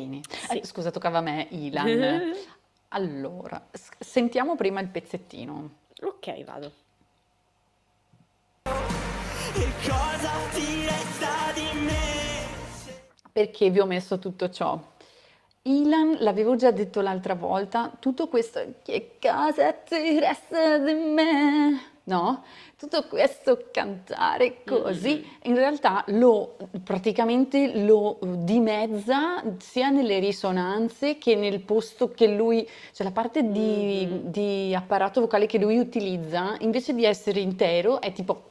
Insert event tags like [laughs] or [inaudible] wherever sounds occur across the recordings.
Bene. Sì. Eh, scusa, toccava a me, Ilan. [laughs] allora, sentiamo prima il pezzettino. Ok, vado. E cosa ti resta di me? Perché vi ho messo tutto ciò? Ilan, l'avevo già detto l'altra volta, tutto questo che cosa ti resta di me? no? Tutto questo cantare così, mm, mm, mm. in realtà lo, praticamente lo dimezza sia nelle risonanze che nel posto che lui, cioè la parte di, mm-hmm. di apparato vocale che lui utilizza, invece di essere intero, è tipo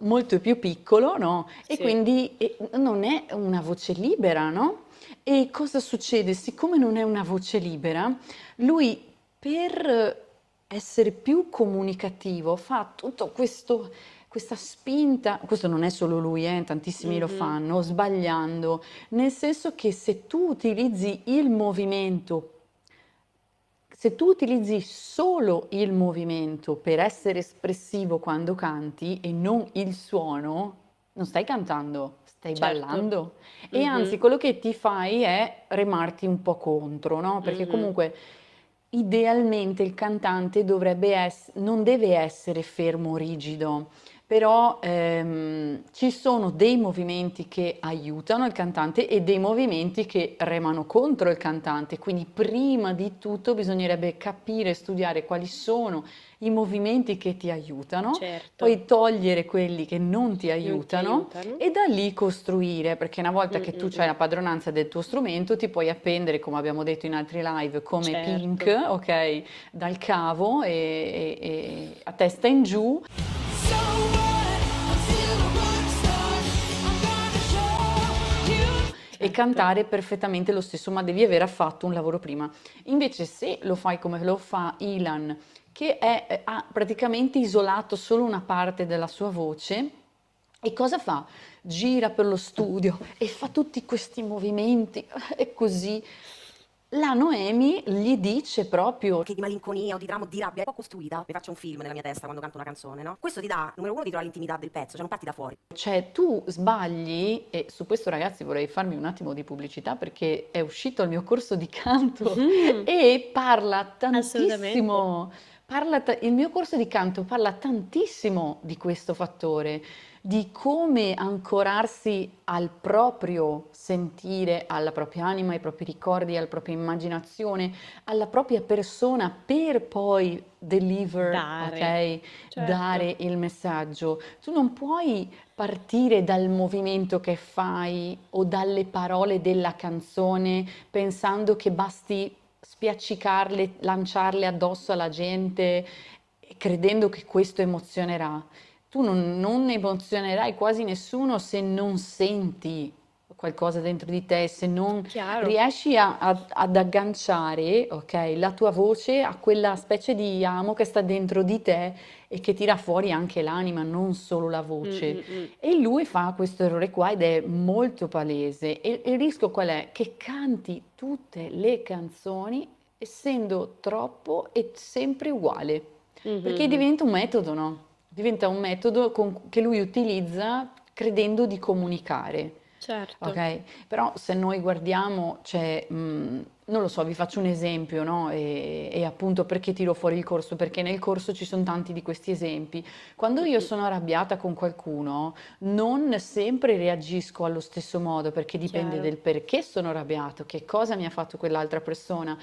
molto più piccolo, no? E sì. quindi e non è una voce libera, no? E cosa succede? Siccome non è una voce libera, lui per essere più comunicativo, fa tutto questo questa spinta, questo non è solo lui, eh, tantissimi mm-hmm. lo mhm. fanno, sbagliando, nel senso che se tu utilizzi il movimento, se tu utilizzi solo il movimento per essere espressivo quando canti e non il suono, non stai cantando, stai certo. ballando. Mm-hmm. E mhm. anzi, quello che ti fai è remarti un po' contro, no? Perché mm-hmm. comunque idealmente il cantante dovrebbe essere, non deve essere fermo, rigido, però ehm, ci sono dei movimenti che aiutano il cantante e dei movimenti che remano contro il cantante, quindi prima di tutto bisognerebbe capire, studiare quali sono i movimenti che ti aiutano, certo. poi togliere quelli che non ti aiutano, non ti aiutano, e da lì costruire, perché una volta mm, che tu mm, hai mm. la padronanza del tuo strumento ti puoi appendere, come abbiamo detto in altri live, come certo. Pink, ok, dal cavo e, e, e a testa in giù. cantare perfettamente lo stesso, ma devi aver fatto un lavoro prima. Invece se lo fai come lo fa Ilan, che è, eh, ha praticamente isolato solo una parte della sua voce, e cosa fa? Gira per lo studio e fa tutti questi movimenti eh, e così la Noemi gli dice proprio che di malinconia o di dramma o di rabbia è un costruita. Mi faccio un film nella mia testa quando canto una canzone, no? Questo ti dà, numero uno, ti dà l'intimità del pezzo, cioè non parti da fuori. Cioè tu sbagli, e su questo ragazzi vorrei farmi un attimo di pubblicità perché è uscito il mio corso di canto mm. e parla tantissimo parla, il mio corso di canto parla tantissimo di questo fattore, di come ancorarsi al proprio sentire, alla propria anima, ai propri ricordi, alla propria immaginazione, alla propria persona per poi deliver, dare, okay? certo. dare il messaggio. Tu non puoi partire dal movimento che fai o dalle parole della canzone pensando che basti spiaccicarle, lanciarle addosso alla gente credendo che questo emozionerà. Tu non, non emozionerai quasi nessuno se non senti qualcosa dentro di te, se non Chiaro. riesci a, a, ad agganciare okay, la tua voce a quella specie di amo che sta dentro di te e che tira fuori anche l'anima, non solo la voce. Mm-hmm. E lui fa questo errore qua ed è molto palese. E il rischio qual è? Che canti tutte le canzoni essendo troppo e sempre uguale, mm-hmm. perché mm-hmm. diventa un metodo, no? Diventa un metodo con, che lui utilizza credendo di comunicare. Certo. Ok? Però se noi guardiamo, cioè, mh, non lo so, vi faccio un esempio, no? E, e, appunto perché tiro fuori il corso? Perché nel corso ci sono tanti di questi esempi. Quando io sono arrabbiata con qualcuno, non sempre reagisco allo stesso modo, perché dipende Chiaro. del perché sono arrabbiato, che cosa mi ha fatto quell'altra persona,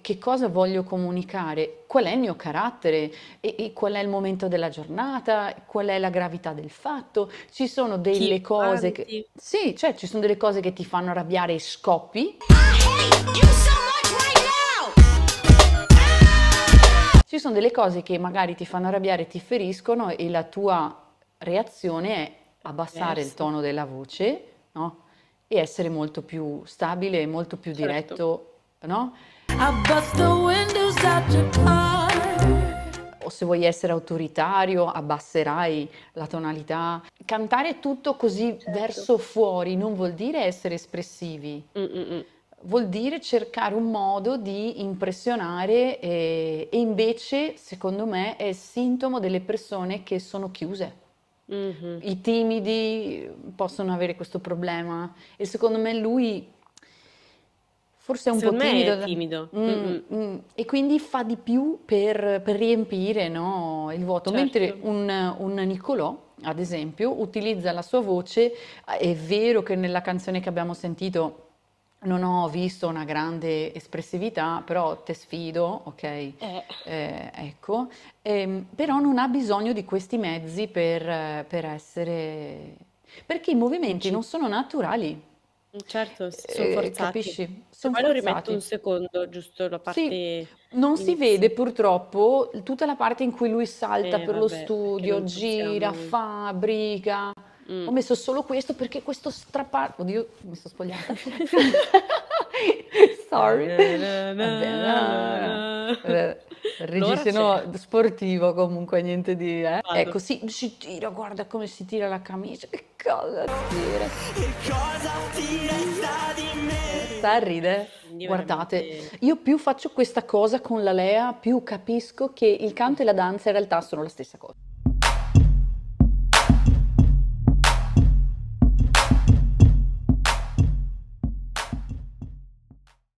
che cosa voglio comunicare, qual è il mio carattere e, e, qual è il momento della giornata, qual è la gravità del fatto. Ci sono delle Chi cose che Sì, cioè ci sono delle cose che ti fanno arrabbiare e scoppi. Ci sono delle cose che magari ti fanno arrabbiare, ti feriscono e la tua reazione è abbassare il tono della voce, no? E essere molto più stabile, molto più certo. diretto, certo. no? O se vuoi essere autoritario, abbasserai la tonalità. Cantare tutto così certo. verso fuori non vuol dire essere espressivi. Mm-mm. Vuol dire cercare un modo di impressionare e, eh, e invece, secondo me, è sintomo delle persone che sono chiuse. Mm-hmm. I timidi possono avere questo problema e secondo me lui Forse è un Secondo po' timido. Me è timido. Mm mm, mm, mm. E quindi fa di più per, per riempire no, il vuoto. Certo. Mentre un, un Niccolò, ad esempio, utilizza la sua voce. È vero che nella canzone che abbiamo sentito non ho visto una grande espressività, però te sfido, ok? Eh. Eh, ecco, eh, però non ha bisogno di questi mezzi per, per essere... perché i movimenti non sono naturali. Certo, sono Ehm, forzati. capisci? Se Son poi lo rimetto un secondo, giusto, la Sì, parte non si vede purtroppo tutta la parte in cui lui salta Eh per lo vabbè, perché studio, gira, possiamo fabbrica. Mm. Ho messo solo questo perché questo strappa... Oddio, mi sono spogliata. [laughs] Sorry. Vabbè, na, Reggiseno sportivo comunque, niente di... Eh. Ecco, si, si, tira, guarda come si tira la camicia, che cosa dire. Che cosa ti resta di me? Sta a ridere. Guardate, io più faccio questa cosa con la Lea, più capisco che il canto e la danza in realtà sono la stessa cosa.